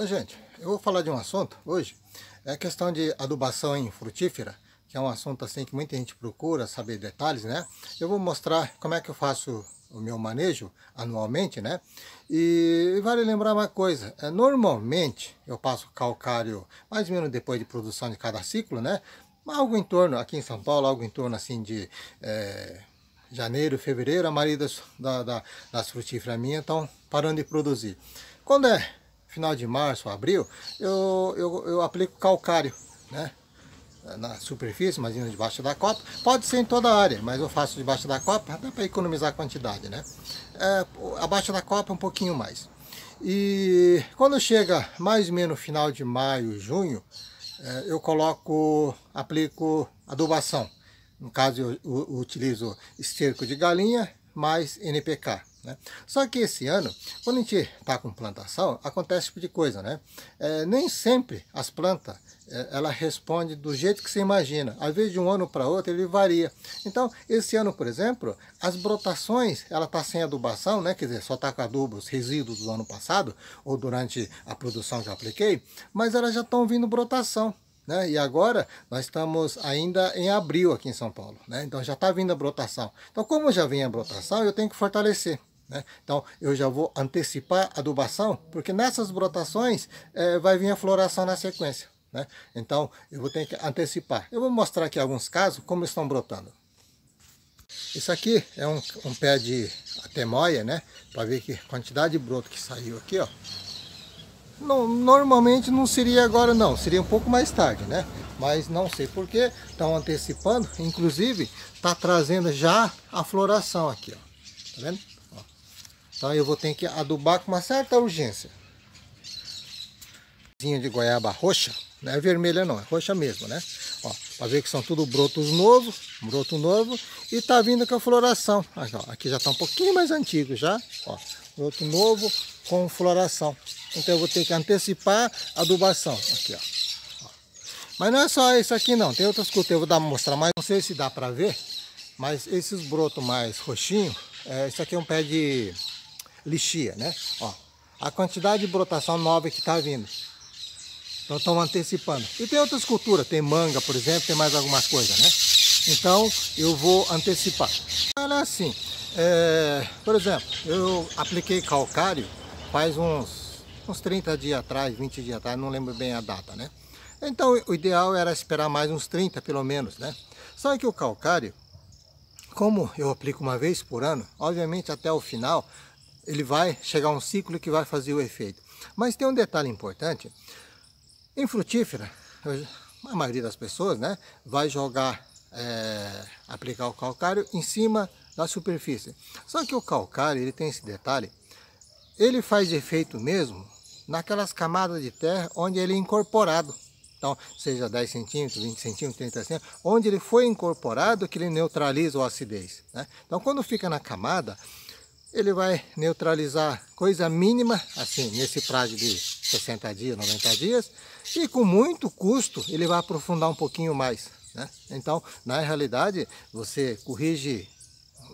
Oi gente, eu vou falar de um assunto hoje, é a questão de adubação em frutífera, que é um assunto assim que muita gente procura saber detalhes, né? Eu vou mostrar como é que eu faço o meu manejo anualmente, né? E vale lembrar uma coisa, é, normalmente eu passo calcário mais ou menos depois de produção de cada ciclo, né? Algo em torno, aqui em São Paulo, algo em torno assim de é, janeiro, fevereiro, a maioria das, da, da, das frutíferas minhas estão parando de produzir. Quando é final de março, abril, eu, eu, eu aplico calcário, né? na superfície, mas ainda debaixo da copa. Pode ser em toda a área, mas eu faço debaixo da copa, até para economizar a quantidade, né? É, abaixo da copa um pouquinho mais. E quando chega mais ou menos final de maio, junho, é, eu coloco, aplico adubação. No caso eu, eu utilizo esterco de galinha mais NPK. Né? Só que esse ano, quando a gente está com plantação, acontece esse tipo de coisa, né? É, nem sempre as plantas é, ela responde do jeito que você imagina. Às vezes de um ano para outro ele varia. Então, esse ano, por exemplo, as brotações, ela está sem adubação, né? Quer dizer, só está com adubos resíduos do ano passado, ou durante a produção já apliquei, mas elas já estão vindo brotação. Né? E agora nós estamos ainda em abril aqui em São Paulo, né? Então já está vindo a brotação. Então como já vem a brotação, eu tenho que fortalecer. Né? Então eu já vou antecipar a adubação, porque nessas brotações é, vai vir a floração na sequência. Né? Então eu vou ter que antecipar. Eu vou mostrar aqui alguns casos como estão brotando. Isso aqui é um, um pé de atemoia, né? Para ver que quantidade de broto que saiu aqui, ó normalmente não seria agora não, seria um pouco mais tarde, né? Mas não sei porque, estão antecipando, inclusive está trazendo já a floração aqui, ó. Tá vendo? Ó. Então eu vou ter que adubar com uma certa urgência. De goiaba roxa, não é vermelha não, é roxa mesmo, né? Ó, pra ver que são tudo brotos novos, broto novo, e tá vindo com a floração. Aqui, ó, aqui já tá um pouquinho mais antigo já, ó broto novo com floração. Então eu vou ter que antecipar a adubação. Aqui, ó. Mas não é só isso aqui não, tem outras culturas. Eu vou dar, mostrar mais, não sei se dá para ver, mas esses brotos mais roxinhos, é, isso aqui é um pé de lixia, né? Ó, a quantidade de brotação nova que está vindo. Então estão antecipando. E tem outras culturas, tem manga, por exemplo, tem mais algumas coisas, né? Então eu vou antecipar. Ela é assim, é, por exemplo, eu apliquei calcário faz uns, uns 30 dias atrás, 20 dias atrás, não lembro bem a data, né? Então o ideal era esperar mais uns 30 pelo menos, né? Só que o calcário, como eu aplico uma vez por ano, obviamente até o final ele vai chegar um ciclo que vai fazer o efeito. Mas tem um detalhe importante, em frutífera, a maioria das pessoas né, vai jogar, é, aplicar o calcário em cima da superfície. Só que o calcário, ele tem esse detalhe, ele faz efeito mesmo naquelas camadas de terra onde ele é incorporado. Então, seja 10 centímetros, 20 centímetros, 30 centímetros, onde ele foi incorporado que ele neutraliza a acidez. Né? Então, quando fica na camada, ele vai neutralizar coisa mínima, assim, nesse prazo de 60 dias, 90 dias, e com muito custo ele vai aprofundar um pouquinho mais. Né? Então, na realidade, você corrige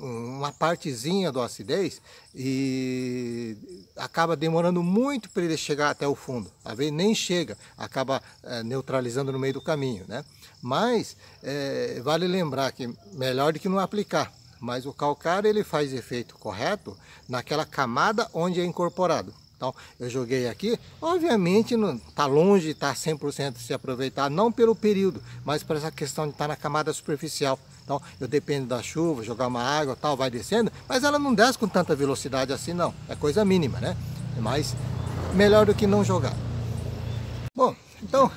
uma partezinha do acidez e acaba demorando muito para ele chegar até o fundo. Às tá vezes nem chega, acaba é, neutralizando no meio do caminho. Né? Mas é, vale lembrar que melhor do que não aplicar. Mas o calcário ele faz efeito correto naquela camada onde é incorporado. Então, eu joguei aqui, obviamente não está longe tá de estar tá 100% se aproveitar, não pelo período, mas por essa questão de estar tá na camada superficial. Então, eu dependo da chuva, jogar uma água tal, vai descendo, mas ela não desce com tanta velocidade assim não, é coisa mínima, né? Mas melhor do que não jogar. Bom, então,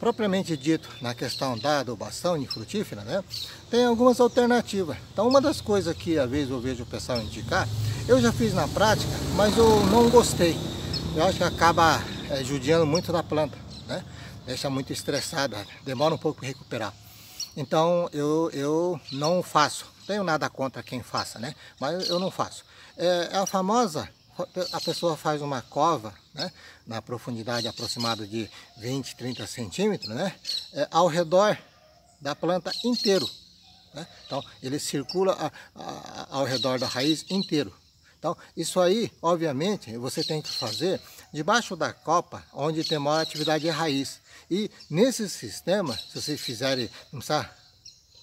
propriamente dito na questão da adubação infrutífera, né? Tem algumas alternativas. Então, uma das coisas que às vezes eu vejo o pessoal indicar eu já fiz na prática, mas eu não gostei. Eu acho que acaba é, judiando muito da planta, né? Deixa muito estressada, demora um pouco para recuperar. Então eu, eu não faço. Tenho nada contra quem faça, né? Mas eu não faço. É, é a famosa, a pessoa faz uma cova, né? Na profundidade aproximada de 20, 30 centímetros, né? É, ao redor da planta inteiro. Né? Então ele circula a, a, ao redor da raiz inteiro. Então, isso aí, obviamente, você tem que fazer debaixo da copa, onde tem maior atividade de é raiz. E nesse sistema, se vocês fizerem, não precisa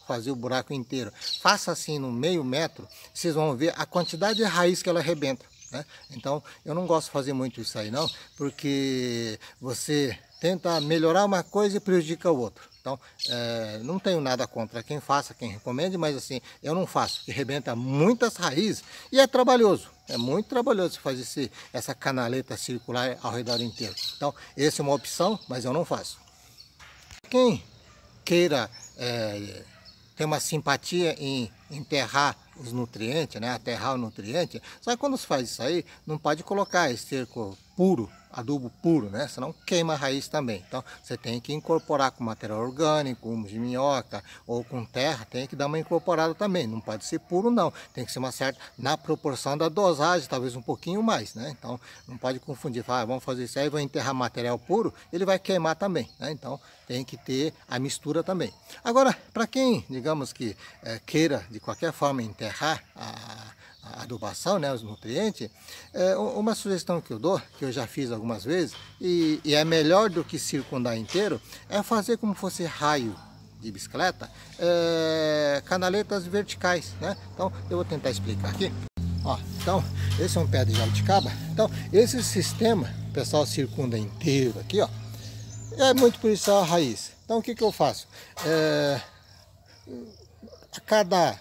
fazer o buraco inteiro, faça assim no meio metro, vocês vão ver a quantidade de raiz que ela arrebenta. Né? Então, eu não gosto de fazer muito isso aí não, porque você tenta melhorar uma coisa e prejudica o outro. Então, é, não tenho nada contra quem faça, quem recomende, mas assim, eu não faço, porque rebenta muitas raízes e é trabalhoso. É muito trabalhoso fazer esse, essa canaleta circular ao redor inteiro. Então, essa é uma opção, mas eu não faço. Quem queira é, ter uma simpatia em enterrar os nutrientes, né, aterrar o nutriente, só que quando se faz isso aí, não pode colocar esterco puro adubo puro, né? Senão queima a raiz também. Então você tem que incorporar com material orgânico, humus de minhoca ou com terra, tem que dar uma incorporada também. Não pode ser puro não, tem que ser uma certa, na proporção da dosagem, talvez um pouquinho mais, né? Então não pode confundir, ah, vamos fazer isso aí, vou enterrar material puro, ele vai queimar também, né? Então tem que ter a mistura também. Agora, para quem, digamos que é, queira de qualquer forma enterrar a adubação, né, os nutrientes, é, uma sugestão que eu dou, que eu já fiz algumas vezes, e, e é melhor do que circundar inteiro, é fazer como fosse raio de bicicleta, é, canaletas verticais, né? Então, eu vou tentar explicar aqui. Ó, então, esse é um pé de jabuticaba. Então, esse sistema, o pessoal circunda inteiro aqui, ó. É muito por isso a raiz. Então, o que que eu faço? É, a cada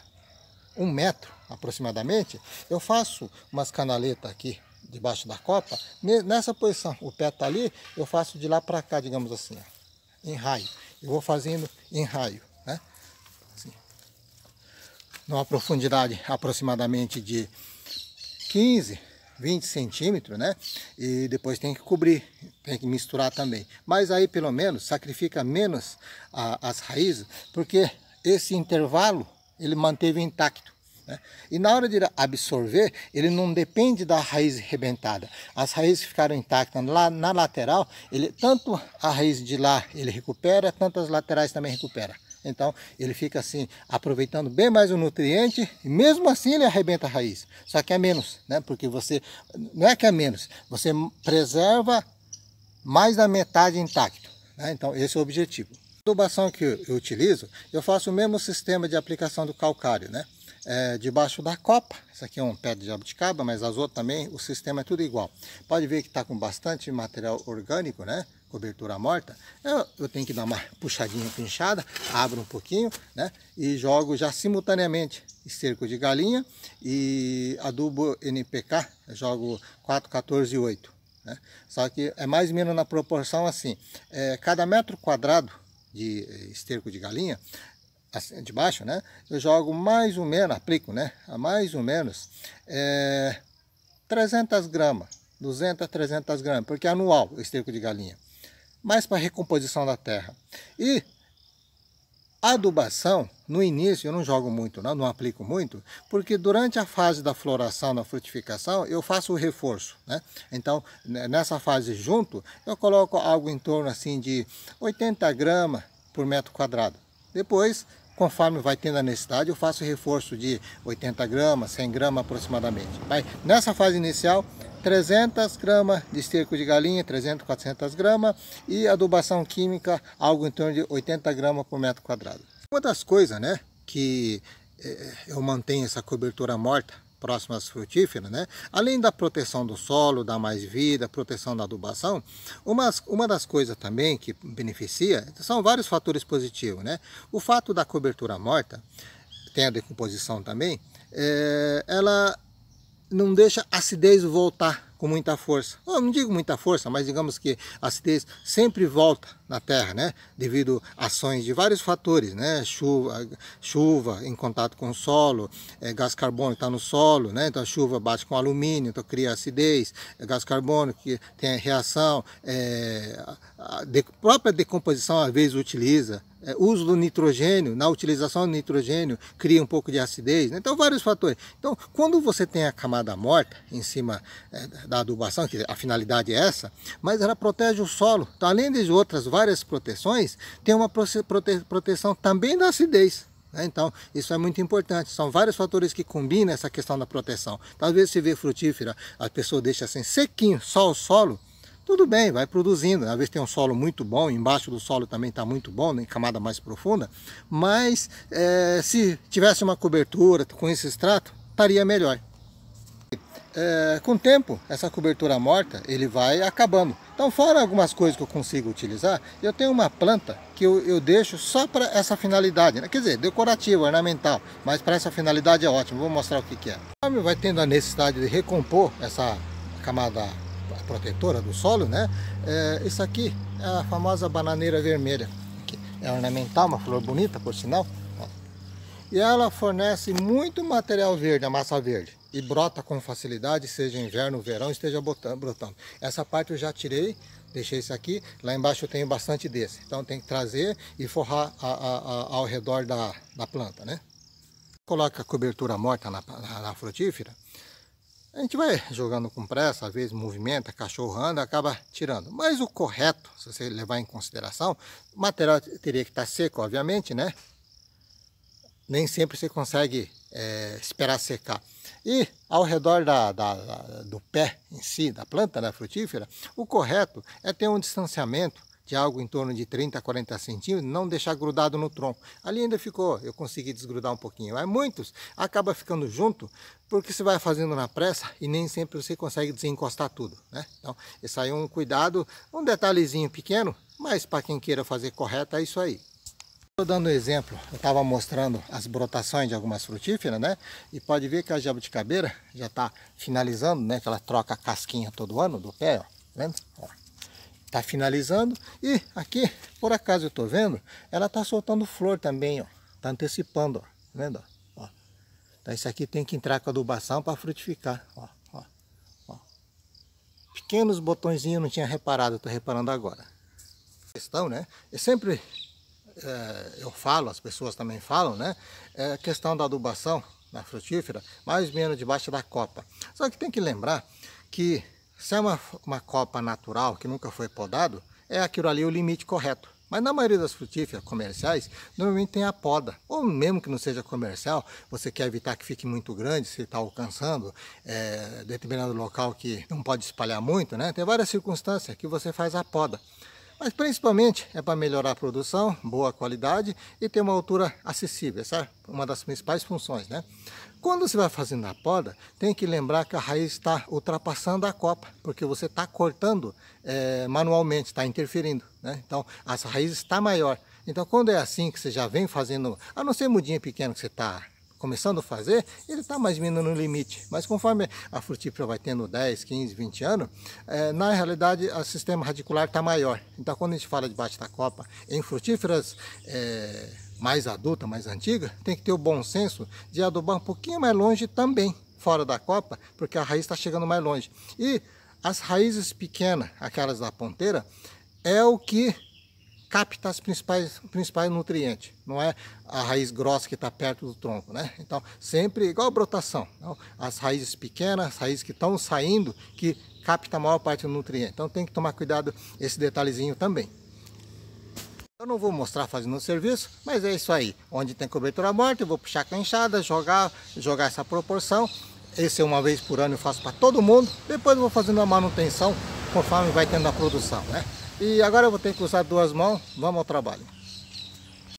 um metro, aproximadamente, eu faço umas canaletas aqui debaixo da copa. Nessa posição, o pé está ali, eu faço de lá para cá, digamos assim, ó, em raio. Eu vou fazendo em raio, né? Assim. Numa profundidade aproximadamente de 15, 20 centímetros, né? E depois tem que cobrir, tem que misturar também. Mas aí pelo menos sacrifica menos a, as raízes, porque esse intervalo ele manteve intacto. Né? E na hora de absorver, ele não depende da raiz rebentada. As raízes ficaram intactas lá na lateral, ele, tanto a raiz de lá ele recupera, tanto as laterais também recupera. Então ele fica assim, aproveitando bem mais o nutriente, e mesmo assim ele arrebenta a raiz. Só que é menos, né? Porque você, não é que é menos, você preserva mais da metade intacto. Né? Então esse é o objetivo. A adubação que eu utilizo, eu faço o mesmo sistema de aplicação do calcário, né? é, debaixo da copa. Isso aqui é um pé de jabuticaba, mas as outras também, o sistema é tudo igual. Pode ver que está com bastante material orgânico, né? Cobertura morta. Eu, eu tenho que dar uma puxadinha pinchada, abro um pouquinho, né? E jogo já simultaneamente esterco de galinha e adubo NPK, jogo 4148. Né? Só que é mais ou menos na proporção assim, é, cada metro quadrado de esterco de galinha, de baixo, né? Eu jogo mais ou menos, aplico, né? A mais ou menos é, 300 gramas, 200, 300 gramas, porque é anual o esterco de galinha. Mais para recomposição da terra. E adubação, no início eu não jogo muito, não, não aplico muito, porque durante a fase da floração, da frutificação, eu faço o reforço, né? Então, né, nessa fase junto, eu coloco algo em torno assim de 80 gramas por metro quadrado. Depois, Conforme vai tendo a necessidade, eu faço reforço de 80 gramas, 100 gramas aproximadamente. Mas nessa fase inicial, 300 gramas de esterco de galinha, 300, 400 gramas e adubação química, algo em torno de 80 gramas por metro quadrado. Uma das coisas né, que eh, eu mantenho essa cobertura morta próximas frutíferas, né? além da proteção do solo, da mais vida, proteção da adubação, uma, uma das coisas também que beneficia são vários fatores positivos. Né? O fato da cobertura morta, tem a decomposição também, é, ela não deixa a acidez voltar com muita força. Eu não digo muita força, mas digamos que a acidez sempre volta na Terra, né? devido a ações de vários fatores, né? chuva, chuva em contato com o solo, é, gás carbônico está no solo, né? então a chuva bate com alumínio, então cria acidez, é, gás carbônico que tem reação, é, a de, própria decomposição às vezes utiliza, é, uso do nitrogênio, na utilização do nitrogênio, cria um pouco de acidez, né? então vários fatores. Então, quando você tem a camada morta em cima é, da adubação, que a finalidade é essa, mas ela protege o solo, então, além de outras várias várias proteções, tem uma prote proteção também da acidez. Né? Então, isso é muito importante. São vários fatores que combinam essa questão da proteção. Talvez se vê frutífera, a pessoa deixa assim sequinho só o solo, tudo bem, vai produzindo. Às vezes tem um solo muito bom, embaixo do solo também está muito bom, em camada mais profunda, mas é, se tivesse uma cobertura com esse extrato, estaria melhor é, com o tempo, essa cobertura morta, ele vai acabando. Então, fora algumas coisas que eu consigo utilizar, eu tenho uma planta que eu, eu deixo só para essa finalidade, né? quer dizer, decorativa, ornamental, mas para essa finalidade é ótimo, vou mostrar o que, que é. Conforme vai tendo a necessidade de recompor essa camada protetora do solo, né? É, isso aqui é a famosa bananeira vermelha, que é ornamental, uma flor bonita, por sinal. Ó. Né? E ela fornece muito material verde, a massa verde e brota com facilidade, seja inverno, verão, esteja brotando. Essa parte eu já tirei, deixei isso aqui, lá embaixo eu tenho bastante desse. Então tem que trazer e forrar a, a, a, ao redor da, da planta, né? Coloca a cobertura morta na, na, na frutífera, a gente vai jogando com pressa, às vezes movimenta, cachorro anda, acaba tirando. Mas o correto, se você levar em consideração, o material teria que estar seco, obviamente, né? nem sempre você consegue é, esperar secar. E ao redor da, da, da, do pé em si, da planta né, frutífera, o correto é ter um distanciamento de algo em torno de 30 a 40 centímetros, não deixar grudado no tronco. Ali ainda ficou, eu consegui desgrudar um pouquinho. Mas muitos acaba ficando junto porque você vai fazendo na pressa e nem sempre você consegue desencostar tudo. Né? Então, esse aí é um cuidado, um detalhezinho pequeno, mas para quem queira fazer correto é isso aí. Estou dando um exemplo, eu estava mostrando as brotações de algumas frutíferas, né? E pode ver que a jabuticabeira já está finalizando, né? Que ela troca a casquinha todo ano do pé, ó. Tá vendo? Ó. Tá finalizando e aqui, por acaso eu estou vendo, ela está soltando flor também, ó. Tá antecipando, ó. Tá vendo? Ó. Então isso aqui tem que entrar com adubação para frutificar, ó pequenos botõezinhos, não tinha reparado, estou reparando agora. Questão, né? Eu sempre é, eu falo, as pessoas também falam, né? É questão da adubação na frutífera, mais ou menos debaixo da copa. Só que tem que lembrar que se é uma, uma copa natural que nunca foi podado, é aquilo ali o limite correto. Mas na maioria das frutíferas comerciais, normalmente tem a poda. Ou mesmo que não seja comercial, você quer evitar que fique muito grande, se está alcançando é, determinado local que não pode espalhar muito, né? Tem várias circunstâncias que você faz a poda. Mas principalmente é para melhorar a produção, boa qualidade e ter uma altura acessível, essa é uma das principais funções, né? Quando você vai fazendo a poda, tem que lembrar que a raiz está ultrapassando a copa, porque você está cortando é, manualmente, está interferindo, né? Então, essa raiz está maior. Então, quando é assim que você já vem fazendo, a não ser mudinha pequena que você está começando a fazer, ele está mais ou menos no limite. Mas conforme a frutífera vai tendo 10, 15, 20 anos, é, na realidade o sistema radicular está maior. Então quando a gente fala de baixo da copa em frutíferas é, mais adultas mais antigas tem que ter o bom senso de adubar um pouquinho mais longe também, fora da copa, porque a raiz está chegando mais longe. E as raízes pequenas, aquelas da ponteira, é o que capta os principais principais nutrientes, não é a raiz grossa que está perto do tronco, né? Então sempre igual a brotação, então, as raízes pequenas, as raízes que estão saindo que capta a maior parte do nutriente. Então tem que tomar cuidado esse detalhezinho também. Eu não vou mostrar fazendo o serviço, mas é isso aí. Onde tem cobertura morta, eu vou puxar com a enxada, jogar, jogar essa proporção. Esse é uma vez por ano eu faço para todo mundo. Depois eu vou fazendo a manutenção conforme vai tendo a produção, né? E agora eu vou ter que usar duas mãos, vamos ao trabalho.